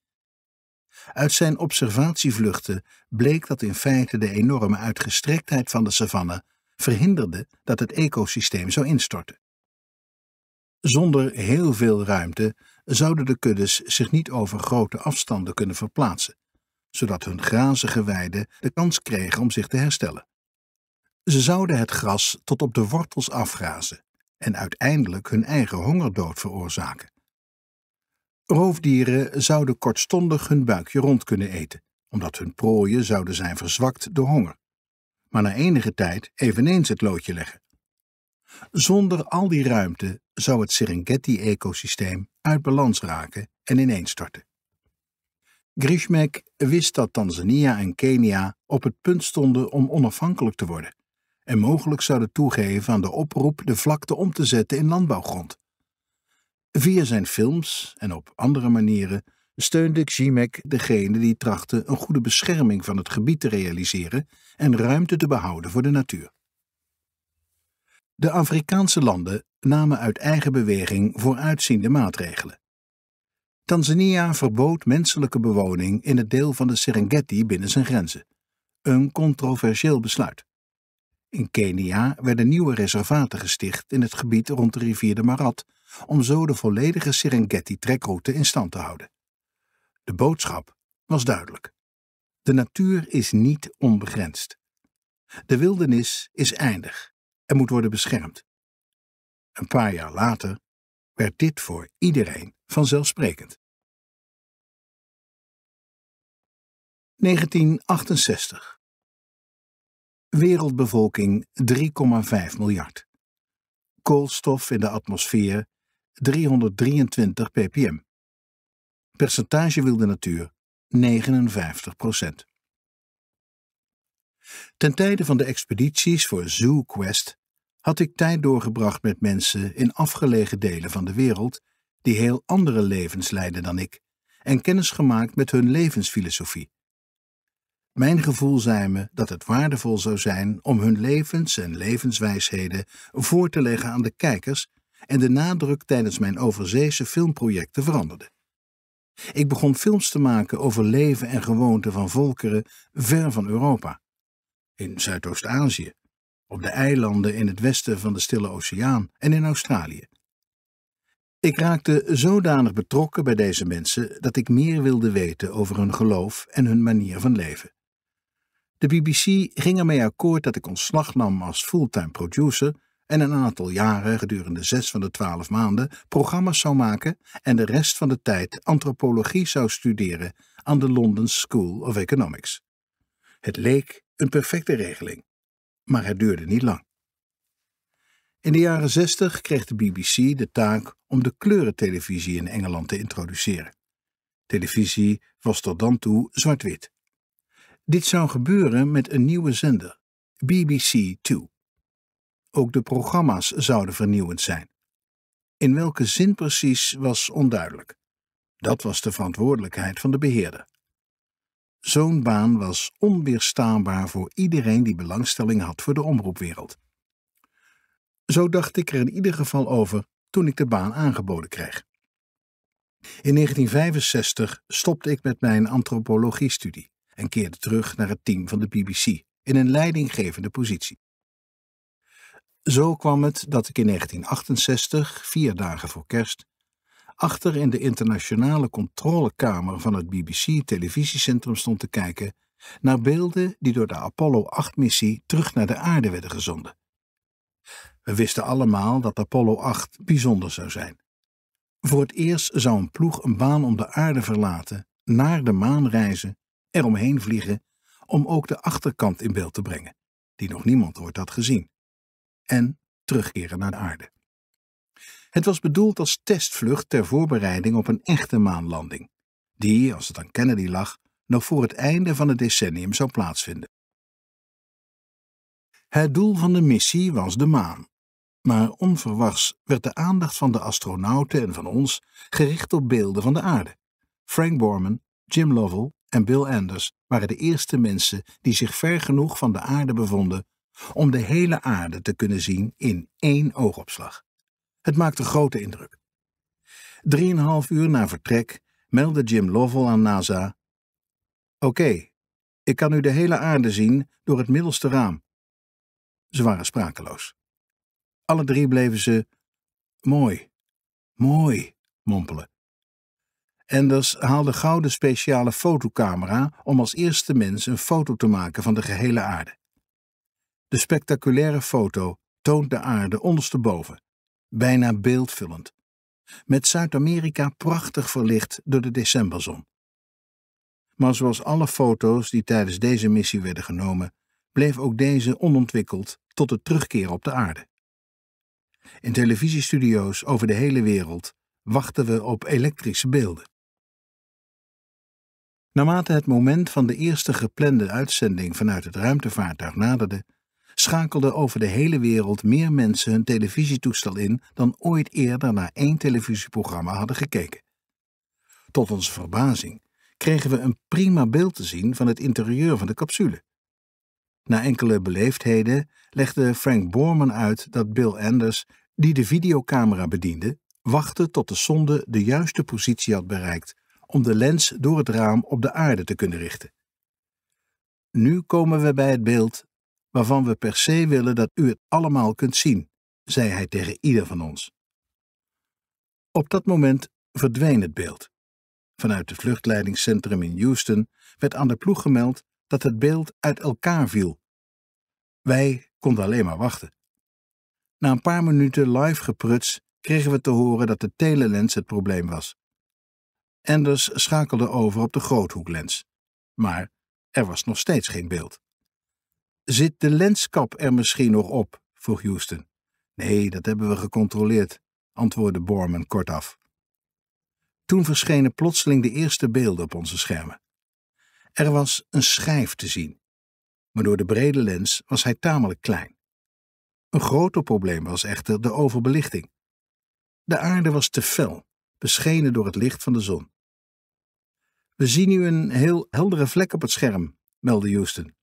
Uit zijn observatievluchten bleek dat in feite de enorme uitgestrektheid van de savanne verhinderde dat het ecosysteem zou instorten. Zonder heel veel ruimte zouden de kuddes zich niet over grote afstanden kunnen verplaatsen, zodat hun grazige weiden de kans kregen om zich te herstellen. Ze zouden het gras tot op de wortels afgrazen en uiteindelijk hun eigen hongerdood veroorzaken. Roofdieren zouden kortstondig hun buikje rond kunnen eten, omdat hun prooien zouden zijn verzwakt door honger, maar na enige tijd eveneens het loodje leggen. Zonder al die ruimte zou het Serengeti-ecosysteem uit balans raken en ineenstorten. Grishmek wist dat Tanzania en Kenia op het punt stonden om onafhankelijk te worden en mogelijk zouden toegeven aan de oproep de vlakte om te zetten in landbouwgrond. Via zijn films en op andere manieren steunde Ximek degene die trachten een goede bescherming van het gebied te realiseren en ruimte te behouden voor de natuur. De Afrikaanse landen namen uit eigen beweging vooruitziende maatregelen. Tanzania verbood menselijke bewoning in het deel van de Serengeti binnen zijn grenzen. Een controversieel besluit. In Kenia werden nieuwe reservaten gesticht in het gebied rond de rivier de Marat, om zo de volledige Serengeti-trekroute in stand te houden. De boodschap was duidelijk. De natuur is niet onbegrensd. De wildernis is eindig en moet worden beschermd. Een paar jaar later werd dit voor iedereen vanzelfsprekend. 1968 Wereldbevolking 3,5 miljard. Koolstof in de atmosfeer 323 ppm. Percentage wilde natuur 59 procent. Ten tijde van de expedities voor Zoo Quest had ik tijd doorgebracht met mensen in afgelegen delen van de wereld die heel andere levens leiden dan ik en kennis gemaakt met hun levensfilosofie. Mijn gevoel zei me dat het waardevol zou zijn om hun levens en levenswijsheden voor te leggen aan de kijkers en de nadruk tijdens mijn overzeese filmprojecten veranderde. Ik begon films te maken over leven en gewoonten van volkeren ver van Europa. In Zuidoost-Azië, op de eilanden in het westen van de Stille Oceaan en in Australië. Ik raakte zodanig betrokken bij deze mensen dat ik meer wilde weten over hun geloof en hun manier van leven. De BBC ging ermee akkoord dat ik ontslag nam als fulltime producer en een aantal jaren gedurende zes van de twaalf maanden programma's zou maken en de rest van de tijd antropologie zou studeren aan de London School of Economics. Het leek een perfecte regeling, maar het duurde niet lang. In de jaren 60 kreeg de BBC de taak om de kleurentelevisie in Engeland te introduceren. Televisie was tot dan toe zwart-wit. Dit zou gebeuren met een nieuwe zender, BBC 2. Ook de programma's zouden vernieuwend zijn. In welke zin precies was onduidelijk. Dat was de verantwoordelijkheid van de beheerder. Zo'n baan was onweerstaanbaar voor iedereen die belangstelling had voor de omroepwereld. Zo dacht ik er in ieder geval over toen ik de baan aangeboden kreeg. In 1965 stopte ik met mijn antropologiestudie en keerde terug naar het team van de BBC in een leidinggevende positie. Zo kwam het dat ik in 1968, vier dagen voor kerst, achter in de internationale controlekamer van het BBC-televisiecentrum stond te kijken naar beelden die door de Apollo 8-missie terug naar de aarde werden gezonden. We wisten allemaal dat Apollo 8 bijzonder zou zijn. Voor het eerst zou een ploeg een baan om de aarde verlaten, naar de maan reizen, eromheen vliegen, om ook de achterkant in beeld te brengen, die nog niemand ooit had gezien en terugkeren naar de aarde. Het was bedoeld als testvlucht ter voorbereiding op een echte maanlanding, die, als het aan Kennedy lag, nog voor het einde van het decennium zou plaatsvinden. Het doel van de missie was de maan, maar onverwachts werd de aandacht van de astronauten en van ons gericht op beelden van de aarde. Frank Borman, Jim Lovell en Bill Anders waren de eerste mensen die zich ver genoeg van de aarde bevonden om de hele aarde te kunnen zien in één oogopslag. Het maakte grote indruk. Drieënhalf uur na vertrek meldde Jim Lovell aan NASA... Oké, ik kan nu de hele aarde zien door het middelste raam. Ze waren sprakeloos. Alle drie bleven ze mooi, mooi mompelen. Anders haalde gouden speciale fotocamera om als eerste mens een foto te maken van de gehele aarde. De spectaculaire foto toont de aarde ondersteboven, bijna beeldvullend, met Zuid-Amerika prachtig verlicht door de decemberzon. Maar zoals alle foto's die tijdens deze missie werden genomen, bleef ook deze onontwikkeld tot het terugkeren op de aarde. In televisiestudio's over de hele wereld wachten we op elektrische beelden. Naarmate het moment van de eerste geplande uitzending vanuit het ruimtevaartuig naderde, schakelden over de hele wereld meer mensen hun televisietoestel in dan ooit eerder naar één televisieprogramma hadden gekeken. Tot onze verbazing kregen we een prima beeld te zien van het interieur van de capsule. Na enkele beleefdheden legde Frank Borman uit dat Bill Anders, die de videocamera bediende, wachtte tot de sonde de juiste positie had bereikt om de lens door het raam op de aarde te kunnen richten. Nu komen we bij het beeld waarvan we per se willen dat u het allemaal kunt zien, zei hij tegen ieder van ons. Op dat moment verdween het beeld. Vanuit het vluchtleidingscentrum in Houston werd aan de ploeg gemeld dat het beeld uit elkaar viel. Wij konden alleen maar wachten. Na een paar minuten live gepruts kregen we te horen dat de telelens het probleem was. Anders schakelde over op de groothoeklens, maar er was nog steeds geen beeld. Zit de lenskap er misschien nog op? vroeg Houston. Nee, dat hebben we gecontroleerd, antwoordde Borman kortaf. Toen verschenen plotseling de eerste beelden op onze schermen. Er was een schijf te zien, maar door de brede lens was hij tamelijk klein. Een groter probleem was echter de overbelichting. De aarde was te fel, beschenen door het licht van de zon. We zien nu een heel heldere vlek op het scherm, meldde Houston.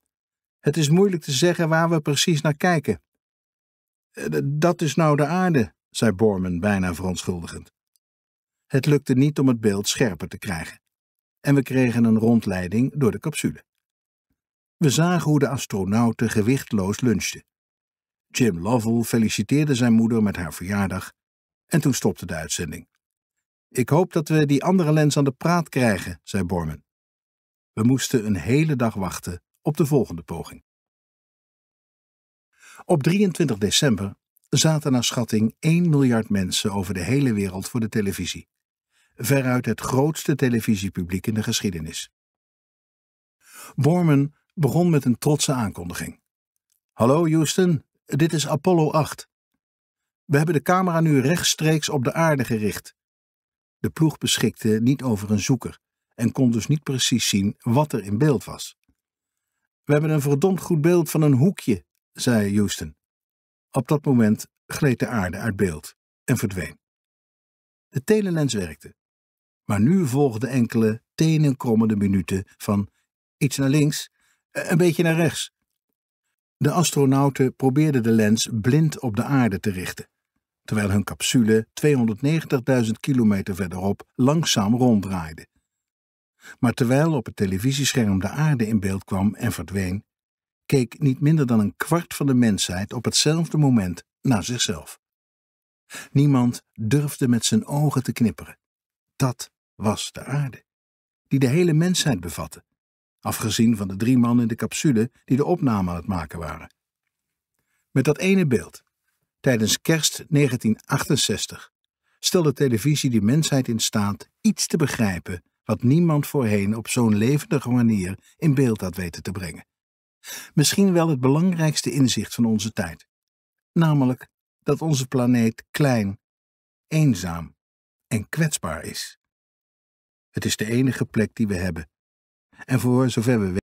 Het is moeilijk te zeggen waar we precies naar kijken. Eh, dat is nou de aarde, zei Borman bijna verontschuldigend. Het lukte niet om het beeld scherper te krijgen. En we kregen een rondleiding door de capsule. We zagen hoe de astronauten gewichtloos lunchten. Jim Lovell feliciteerde zijn moeder met haar verjaardag en toen stopte de uitzending. Ik hoop dat we die andere lens aan de praat krijgen, zei Borman. We moesten een hele dag wachten op de volgende poging. Op 23 december zaten naar schatting 1 miljard mensen over de hele wereld voor de televisie. Veruit het grootste televisiepubliek in de geschiedenis. Borman begon met een trotse aankondiging. Hallo Houston, dit is Apollo 8. We hebben de camera nu rechtstreeks op de aarde gericht. De ploeg beschikte niet over een zoeker en kon dus niet precies zien wat er in beeld was. We hebben een verdomd goed beeld van een hoekje, zei Houston. Op dat moment gleed de aarde uit beeld en verdween. De telelens werkte. Maar nu volgden enkele tenenkrommende minuten van iets naar links, eh, een beetje naar rechts. De astronauten probeerden de lens blind op de aarde te richten, terwijl hun capsule 290.000 kilometer verderop langzaam ronddraaide. Maar terwijl op het televisiescherm de aarde in beeld kwam en verdween, keek niet minder dan een kwart van de mensheid op hetzelfde moment naar zichzelf. Niemand durfde met zijn ogen te knipperen. Dat was de aarde, die de hele mensheid bevatte, afgezien van de drie mannen in de capsule die de opname aan het maken waren. Met dat ene beeld, tijdens kerst 1968, stelde televisie de mensheid in staat iets te begrijpen wat niemand voorheen op zo'n levendige manier in beeld had weten te brengen. Misschien wel het belangrijkste inzicht van onze tijd, namelijk dat onze planeet klein, eenzaam en kwetsbaar is. Het is de enige plek die we hebben. En voor zover we weten,